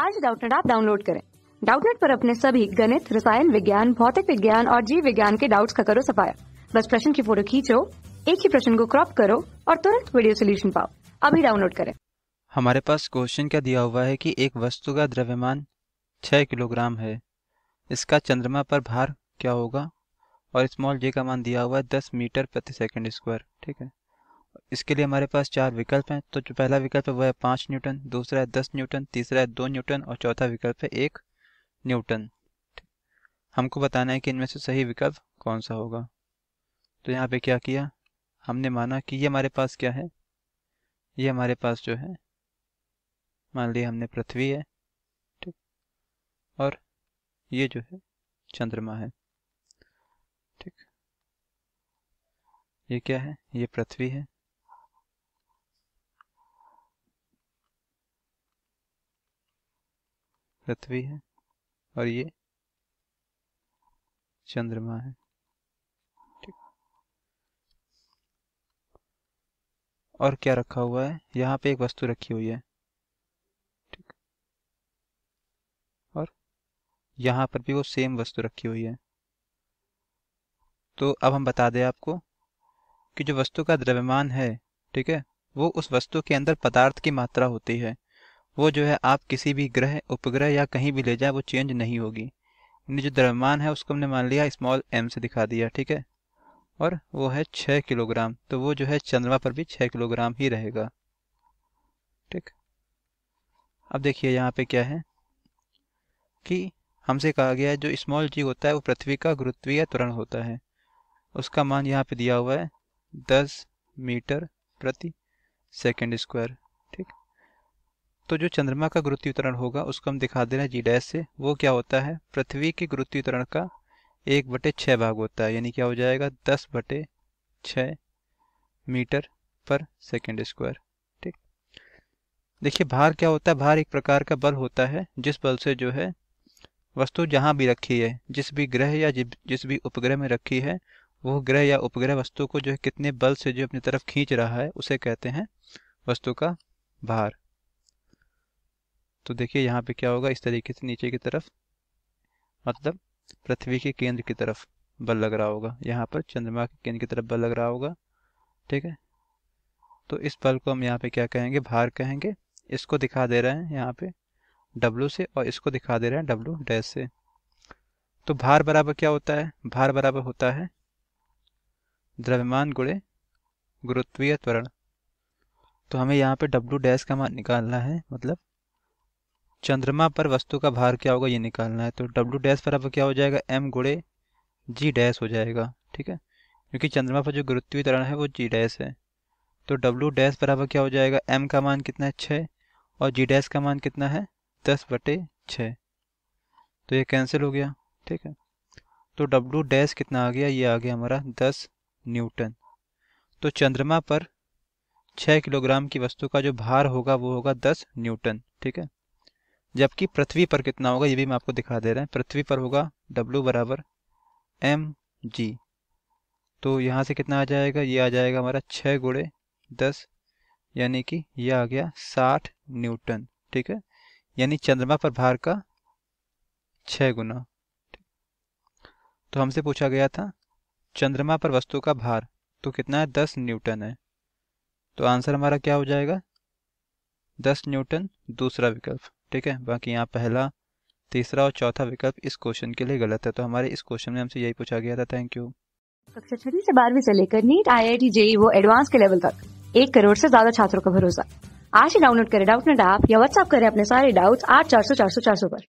आज डाउटनेट आप डाउनलोड करें डाउटनेट पर अपने सभी गणित रसायन विज्ञान भौतिक विज्ञान और जीव विज्ञान के डाउट्स का करो सफाया बस प्रश्न की फोटो खींचो एक ही प्रश्न को क्रॉप करो और तुरंत वीडियो सोल्यूशन पाओ अभी डाउनलोड करें हमारे पास क्वेश्चन क्या दिया हुआ है कि एक वस्तु का द्रव्यमान छह किलोग्राम है इसका चंद्रमा पर भार क्या होगा और स्मॉल जे का मान दिया हुआ है दस मीटर प्रति सेकंड स्क्वायर ठीक है इसके लिए हमारे पास चार विकल्प हैं तो जो पहला विकल्प है वह है पाँच न्यूटन दूसरा है दस न्यूटन तीसरा है दो न्यूटन और चौथा विकल्प है एक न्यूटन हमको बताना है कि इनमें से सही विकल्प कौन सा होगा तो यहाँ पे क्या किया हमने माना कि ये हमारे पास क्या है ये हमारे पास जो है मान लिया हमने पृथ्वी है ठीक और ये जो है चंद्रमा है ठीक ये क्या है ये पृथ्वी है पृथ्वी है और ये चंद्रमा है ठीक और क्या रखा हुआ है यहाँ पे एक वस्तु रखी हुई है ठीक और यहाँ पर भी वो सेम वस्तु रखी हुई है तो अब हम बता दें आपको कि जो वस्तु का द्रव्यमान है ठीक है वो उस वस्तु के अंदर पदार्थ की मात्रा होती है वो जो है आप किसी भी ग्रह उपग्रह या कहीं भी ले जाए वो चेंज नहीं होगी यानी जो द्रव्यमान है उसको हमने मान लिया स्मॉल एम से दिखा दिया ठीक है और वो है छः किलोग्राम तो वो जो है चंद्रमा पर भी छः किलोग्राम ही रहेगा ठीक अब देखिए यहाँ पे क्या है कि हमसे कहा गया है जो स्मॉल जी होता है वो पृथ्वी का गुरुत्वीय त्वरण होता है उसका मान यहाँ पे दिया हुआ है दस मीटर प्रति सेकंड स्क्वायर ठीक तो जो चंद्रमा का गुरुत्वीकरण होगा उसको हम दिखा दे रहे हैं जी डैश से वो क्या होता है पृथ्वी के गुरुत्वीकरण का एक बटे छः भाग होता है यानी क्या हो जाएगा दस बटे छः मीटर पर सेकेंड स्क्वायर ठीक देखिए भार क्या होता है भार एक प्रकार का बल होता है जिस बल से जो है वस्तु जहाँ भी रखी है जिस भी ग्रह या जिस भी उपग्रह में रखी है वो ग्रह या उपग्रह वस्तु को जो है कितने बल से जो अपनी तरफ खींच रहा है उसे कहते हैं वस्तु का भार तो देखिए यहाँ पे क्या होगा इस तरीके से नीचे की तरफ मतलब पृथ्वी के केंद्र की तरफ बल लग रहा होगा यहाँ पर चंद्रमा के केंद्र की तरफ बल लग रहा होगा ठीक है तो इस बल को हम यहाँ पे क्या कहेंगे भार कहेंगे इसको दिखा दे रहे हैं यहाँ पे W से और इसको दिखा दे रहे हैं W डैश से तो भार बराबर क्या होता है भार बराबर होता है द्रव्यमान गुणे गुरुत्वीय त्वरण तो हमें यहाँ पे W डैश का मान निकालना है मतलब चंद्रमा पर वस्तु का भार क्या होगा ये निकालना है तो डब्ल्यू डैश बराबर क्या हो जाएगा एम गुड़े जी डैश हो जाएगा ठीक है क्योंकि चंद्रमा पर जो गुरुत्वीय तरण है वो जी डैश है तो डब्ल्यू डैश बराबर क्या हो जाएगा एम का मान कितना है छः और जी डैश का मान कितना है दस बटे छः तो ये कैंसिल हो गया ठीक है तो डब्ल्यू डैश कितना आ गया ये आ गया हमारा दस न्यूटन तो चंद्रमा पर छः किलोग्राम की वस्तु का जो भार होगा वो होगा दस न्यूटन ठीक है जबकि पृथ्वी पर कितना होगा ये भी मैं आपको दिखा दे रहा हैं पृथ्वी पर होगा W बराबर एम जी तो यहाँ से कितना आ जाएगा ये आ जाएगा हमारा छः गुड़े दस यानी कि ये आ गया साठ न्यूटन ठीक है यानी चंद्रमा पर भार का छः गुना तो हमसे पूछा गया था चंद्रमा पर वस्तु का भार तो कितना है दस न्यूटन है तो आंसर हमारा क्या हो जाएगा दस न्यूटन दूसरा विकल्प ठीक है बाकी यहाँ पहला तीसरा और चौथा विकल्प इस क्वेश्चन के लिए गलत है तो हमारे इस क्वेश्चन में हमसे यही पूछा गया था थैंक यू कक्षा छठी से बारहवीं से लेकर NEET IIT JEE वो एडवांस के लेवल तक एक करोड़ से ज्यादा छात्रों का भरोसा आज ही डाउनलोड करें डाउट नेट ऐप या व्हाट्सअप करें अपने सारे डाउट्स आठ चार सौ चार सौ चार सौ पर